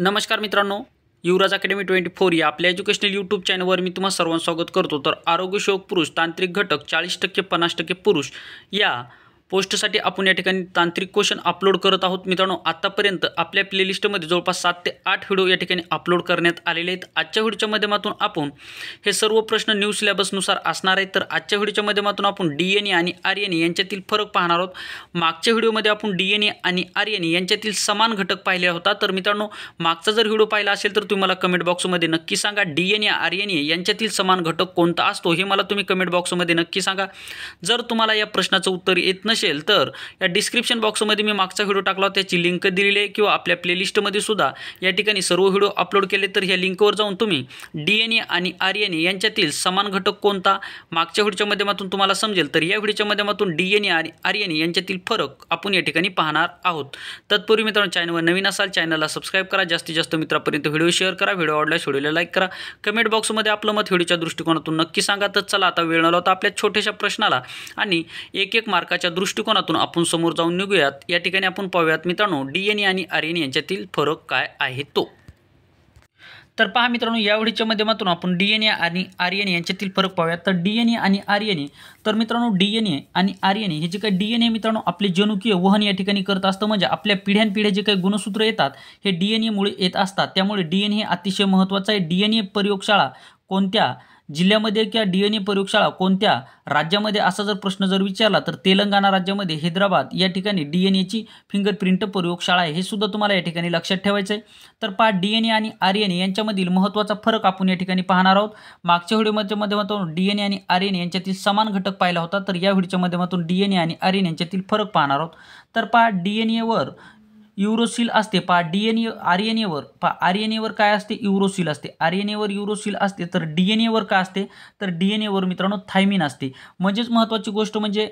नमस्कार मित्रांनो युवराज academy twenty four या आपल्या एज्युकेशनल यूट्यूब चॅनलवर मी तुम्हाला सर्वांचं स्वागत करतो तर आरोग्यशोक पुरुष तांत्रिक घटक चाळीस टक्के पन्नास टक्के पुरुष या पोस्टसाठी आपण या ठिकाणी तांत्रिक क्वेश्चन अपलोड करत आहोत मित्रांनो आत्तापर्यंत आपल्या प्लेलिस्टमध्ये जवळपास सात ते आठ व्हिडिओ या ठिकाणी अपलोड करण्यात आलेले आहेत आजच्या व्हिडिओच्या माध्यमातून आपण हे सर्व प्रश्न न्यू सिलेबसनुसार असणार आहेत तर आजच्या व्हिडिओच्या माध्यमातून आपण डी एन ए आणि आर ए यांच्यातील फरक पाहणार आहोत मागच्या व्हिडिओमध्ये आपण डी एन ए आणि आर ए यांच्यातील समान घटक पाहिले होता तर मित्रांनो मागचा जर व्हिडिओ पाहिला असेल तर तुम्ही मला कमेंट बॉक्समध्ये नक्की सांगा D N A R A यांच्यातील समान घटक कोणता असतो हे मला तुम्ही कमेंट बॉक्समध्ये नक्की सांगा जर तुम्हाला या प्रश्नाचं उत्तर येत नसेल नसेल तर या डिस्क्रिप्शन बॉक्समध्ये मी मागचा व्हिडिओ टाकला त्याची लिंक दिलेली आहे किंवा आपल्या प्लेलिस्टमध्ये सुद्धा या ठिकाणी सर्व व्हिडिओ अपलोड केले तर ह्या लिंकवर जाऊन तुम्ही डी एन ए आणि आर एन ए यांच्यातील समान घटक कोणता मागच्या व्हिडिओच्या माध्यमातून तुम्हाला समजेल तर या व्हिडिओच्या माध्यमातून डी एन ए आणि आर एन ए यांच्यातील फरक आपण या ठिकाणी पाहणार आहोत तत्पूर्वी मित्रांनो चॅनलवर नवीन असाल चॅनलला सबस्क्राईब करा जास्तीत जास्त मित्रापर्यंत व्हिडिओ शेअर करा व्हिडिओ आवडल्यास व्हिडिओला लाईक करा कमेंट बॉक्समध्ये आपलं मत व्हिडिओच्या दृष्टिकोनातून नक्की सांगा तर चला आता वेळ आला होता आपल्या छोट्याशा प्रश्नाला आणि एक एक मार्काच्या दृष्टी दृष्टिकोनातून आपण समोर जाऊन निघूयात या ठिकाणी आपण पाहूयात मित्रांनो डी एन ए आणि आर एन यांच्यातील फरक काय आहे तो तर पहा मित्रांनो यावेळीच्या माध्यमातून आपण डी एन ए आणि आर एन यांच्यातील फरक पाहूयात तर डी एन ए आणि आर एन ए तर मित्रांनो डी एन ए आणि आर एन ए हे जे काही डी एन ए मित्रांनो आपले जनुकीय वहन या ठिकाणी करत असतं म्हणजे आपल्या पिढ्यानपिढ्या जे काही गुणसूत्र येतात हे डी एन एमुळे येत असतात त्यामुळे डी एन ए अतिशय महत्त्वाचं आहे डी एन ए प्रयोगशाळा कोणत्या जिल्ह्यामध्ये किंवा डी एन ए प्रयोगशाळा कोणत्या राज्यामध्ये असा जर प्रश्न जर विचारला तर तेलंगणा राज्यामध्ये हैदराबाद या ठिकाणी डी एन एची फिंगरप्रिंट प्रयोगशाळा आहे हे सुद्धा तुम्हाला या ठिकाणी लक्षात ठेवायचं आहे तर पहा डी एन ए आणि आर एन ए यांच्यामधील महत्त्वाचा फरक आपण या ठिकाणी पाहणार आहोत मागच्या व्हिडिओच्या माध्यमातून डी एन ए आणि आर एन ए यांच्यातील समान घटक पाहिला होता तर या व्हिडिओच्या माध्यमातून डी एन ए आणि आर एन यांच्यातील फरक पाहणार आहोत तर पहा डी एन एवर युरोसिल असते पा D N A R N एवर पा आर एन एवर काय असते युरोसिल असते आर एन एवर युरोसिल असते तर डी एन एवर काय असते तर डी एन एवर मित्रांनो थायमिन असते म्हणजेच महत्त्वाची गोष्ट म्हणजे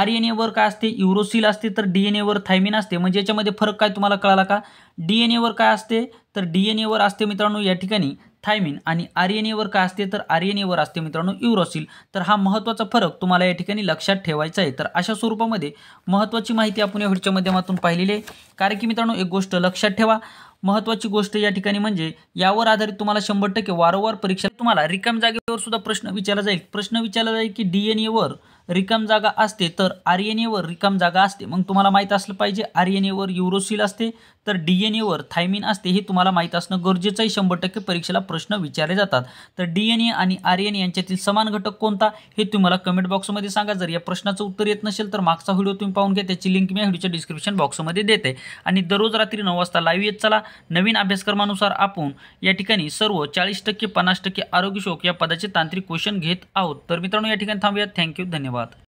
आर एन एवर काय असते युरोसिल असते तर डी एन एवर थायमिन असते म्हणजे याच्यामध्ये फरक काय तुम्हाला कळाला का डी एन एवर काय असते तर डी एन एवर असते मित्रांनो या ठिकाणी थायमिन आणि आर एन एवर काय असते तर आर एन एवर असते मित्रांनो युरोसिल तर हा महत्त्वाचा फरक तुम्हाला या ठिकाणी लक्षात ठेवायचा आहे तर अशा स्वरूपामध्ये महत्त्वाची माहिती आपण या व्हिडिओच्या माध्यमातून पाहिलेली आहे कारण की मित्रांनो एक गोष्ट लक्षात ठेवा महत्त्वाची गोष्ट या ठिकाणी म्हणजे यावर आधारित तुम्हाला शंभर टक्के वारंवार परीक्षा तुम्हाला रिकाम जागेवर सुद्धा प्रश्न विचारला जाईल प्रश्न विचारला जाईल की डी एन एवर रिकाम जागा असते तर आर एन एवर रिकाम जागा असते मग तुम्हाला माहीत असलं पाहिजे आर एन एवर युरोसिल असते तर डी एन एवर थायमिन असते हे तुम्हाला माहीत असणं गरजेचं आहे शंभर टक्के परीक्षेला प्रश्न विचारले जातात तर डी एन ए आणि आर एन ए यांच्यातील समान घटक कोणता हे तुम्हाला कमेंट बॉक्समध्ये सांगा जर या प्रश्नाचं उत्तर येत नसेल तर मागचा व्हिडिओ तुम्ही पाहून घ्या त्याची लिंक मी व्हिडिओच्या डिस्क्रिप्शन बॉक्समध्ये देते आणि दररोज रात्री नऊ वाजता लाईव्ह येत चला नवीन अभ्यासक्रमानुसार आपण या ठिकाणी सर्व चाळीस टक्के पन्नास टक्के आरोग्य शोक या पदाचे तांत्रिक क्वेश्चन घेत आहोत तर मित्रांनो या ठिकाणी थांबूयात थँक्यू धन्यवाद ধন্যবাদ